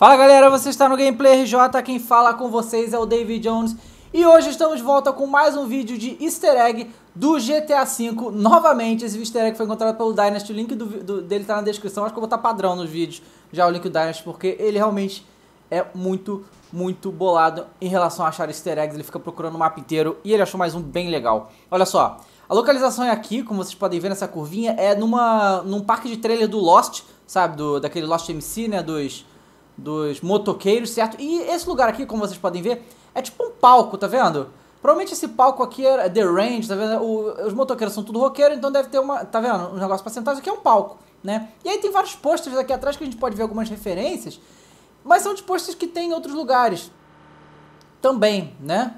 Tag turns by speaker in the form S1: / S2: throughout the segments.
S1: Fala galera, você está no Gameplay RJ, quem fala com vocês é o David Jones e hoje estamos de volta com mais um vídeo de easter egg do GTA V, novamente esse easter egg foi encontrado pelo Dynasty, o link do, do, dele está na descrição, acho que eu vou botar tá padrão nos vídeos já o link do Dynasty, porque ele realmente é muito, muito bolado em relação a achar easter eggs, ele fica procurando o mapa inteiro e ele achou mais um bem legal. Olha só, a localização é aqui, como vocês podem ver nessa curvinha, é numa, num parque de trailer do Lost, sabe, do, daquele Lost MC, né, dos dos motoqueiros, certo? E esse lugar aqui, como vocês podem ver, é tipo um palco, tá vendo? Provavelmente esse palco aqui é The Range, tá vendo? O, os motoqueiros são tudo roqueiro, então deve ter uma, tá vendo? Um negócio pra sentar, isso aqui é um palco, né? E aí tem vários posters aqui atrás que a gente pode ver algumas referências, mas são de posters que tem em outros lugares também, né?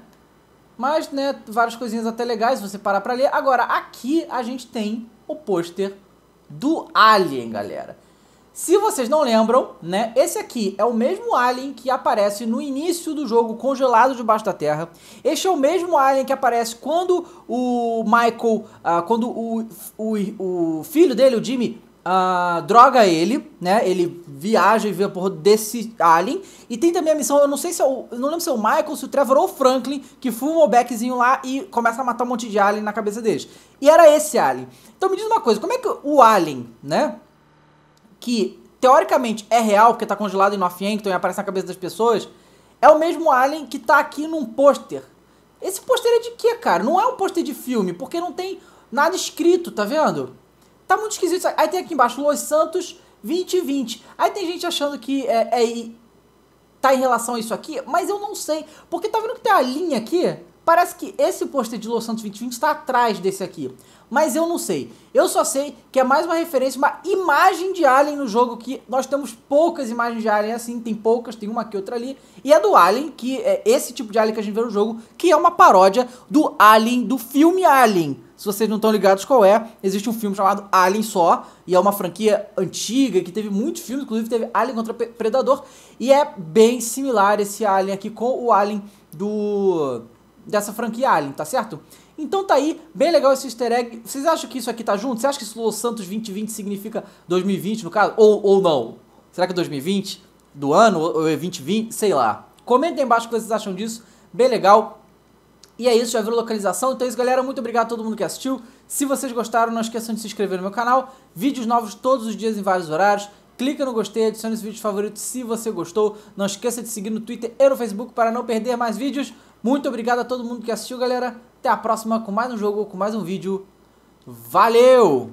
S1: Mas, né, várias coisinhas até legais, se você parar pra ler. Agora, aqui a gente tem o pôster do Alien, galera. Se vocês não lembram, né, esse aqui é o mesmo alien que aparece no início do jogo congelado debaixo da terra. Este é o mesmo alien que aparece quando o Michael, ah, quando o, o, o, filho dele, o Jimmy, ah, droga ele, né? Ele viaja e vê por desse alien. E tem também a missão, eu não sei se é o, não lembro se é o Michael, se o Trevor ou o Franklin, que fuma o beckzinho lá e começa a matar um monte de alien na cabeça deles. E era esse alien. Então me diz uma coisa, como é que o alien, né? que teoricamente é real, porque tá congelado em Northampton e então aparece na cabeça das pessoas, é o mesmo alien que tá aqui num pôster. Esse pôster é de quê, cara? Não é um pôster de filme, porque não tem nada escrito, tá vendo? Tá muito esquisito. Aí tem aqui embaixo, Los Santos 2020. Aí tem gente achando que é, é tá em relação a isso aqui, mas eu não sei. Porque tá vendo que tem a linha aqui? Parece que esse pôster de Los Santos 2020 está atrás desse aqui. Mas eu não sei. Eu só sei que é mais uma referência, uma imagem de Alien no jogo, que nós temos poucas imagens de Alien assim, tem poucas, tem uma aqui, outra ali. E é do Alien, que é esse tipo de Alien que a gente vê no jogo, que é uma paródia do Alien, do filme Alien. Se vocês não estão ligados qual é, existe um filme chamado Alien só, e é uma franquia antiga que teve muitos filmes, inclusive teve Alien contra Predador, e é bem similar esse Alien aqui com o Alien do dessa franquia Alien, tá certo? Então tá aí, bem legal esse easter egg. Vocês acham que isso aqui tá junto? Você acha que isso Los Santos 2020 significa 2020 no caso? Ou, ou não? Será que é 2020 do ano? Ou é 2020? Sei lá. Comentem aí embaixo o que vocês acham disso. Bem legal. E é isso, já viram localização? Então é isso, galera. Muito obrigado a todo mundo que assistiu. Se vocês gostaram, não esqueçam de se inscrever no meu canal. Vídeos novos todos os dias em vários horários. Clica no gostei, adicione esse vídeo favorito se você gostou. Não esqueça de seguir no Twitter e no Facebook para não perder mais vídeos. Muito obrigado a todo mundo que assistiu, galera. Até a próxima com mais um jogo, com mais um vídeo. Valeu!